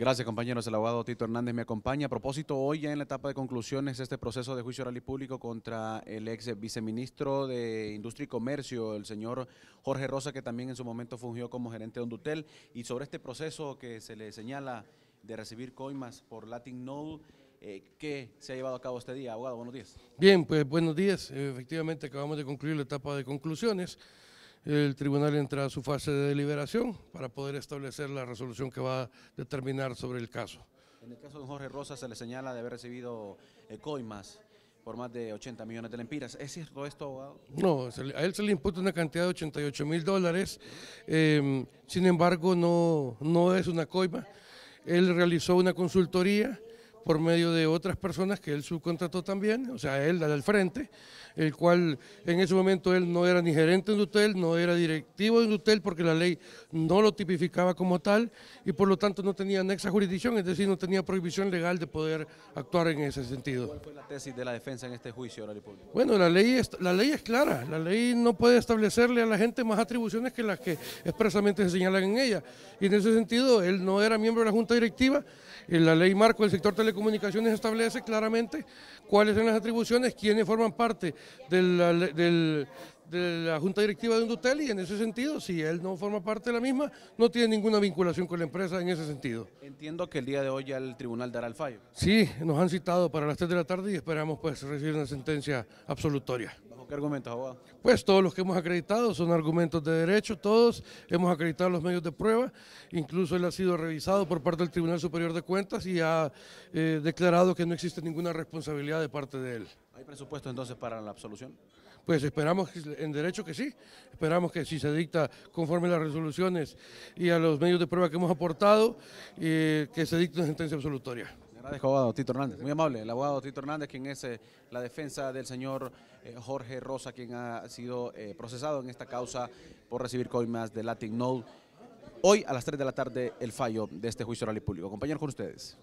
Gracias, compañeros. El abogado Tito Hernández me acompaña. A propósito, hoy ya en la etapa de conclusiones, este proceso de juicio oral y público contra el ex viceministro de Industria y Comercio, el señor Jorge Rosa, que también en su momento fungió como gerente de Ondutel, y sobre este proceso que se le señala de recibir coimas por Latin Node. Eh, ¿Qué se ha llevado a cabo este día, abogado? Buenos días. Bien, pues buenos días. Efectivamente, acabamos de concluir la etapa de conclusiones el tribunal entra a su fase de deliberación para poder establecer la resolución que va a determinar sobre el caso. En el caso de Jorge Rosa se le señala de haber recibido eh, coimas por más de 80 millones de lempiras. ¿Es cierto esto, abogado? No, a él se le imputa una cantidad de 88 mil dólares, em, sin embargo no, no es una coima. Él realizó una consultoría por medio de otras personas que él subcontrató también, o sea, él al frente, el cual en ese momento él no era ni gerente de un hotel, no era directivo de un hotel porque la ley no lo tipificaba como tal y por lo tanto no tenía anexa jurisdicción, es decir, no tenía prohibición legal de poder actuar en ese sentido. ¿Cuál fue la tesis de la defensa en este juicio, Horario Bueno, la ley, es, la ley es clara, la ley no puede establecerle a la gente más atribuciones que las que expresamente se señalan en ella y en ese sentido él no era miembro de la junta directiva, la ley marco del sector tele, comunicaciones establece claramente cuáles son las atribuciones, quiénes forman parte de la, Junta Directiva de Undutel y en ese sentido, si él no forma parte de la misma, no tiene ninguna vinculación con la empresa en ese sentido. Entiendo que el día de hoy ya el tribunal dará el fallo. Sí, nos han citado para las 3 de la tarde y esperamos pues recibir una sentencia absolutoria. ¿Qué argumentos, abogado? Pues todos los que hemos acreditado son argumentos de derecho, todos hemos acreditado los medios de prueba, incluso él ha sido revisado por parte del Tribunal Superior de Cuentas y ha eh, declarado que no existe ninguna responsabilidad de parte de él. ¿Hay presupuesto entonces para la absolución? Pues esperamos en derecho que sí, esperamos que si se dicta conforme a las resoluciones y a los medios de prueba que hemos aportado, eh, que se dicte una sentencia absolutoria. Gracias, abogado Tito Hernández. Muy amable, el abogado Tito Hernández, quien es eh, la defensa del señor eh, Jorge Rosa, quien ha sido eh, procesado en esta causa por recibir coimas de Latin Hoy a las 3 de la tarde el fallo de este juicio oral y público. Compañero con ustedes.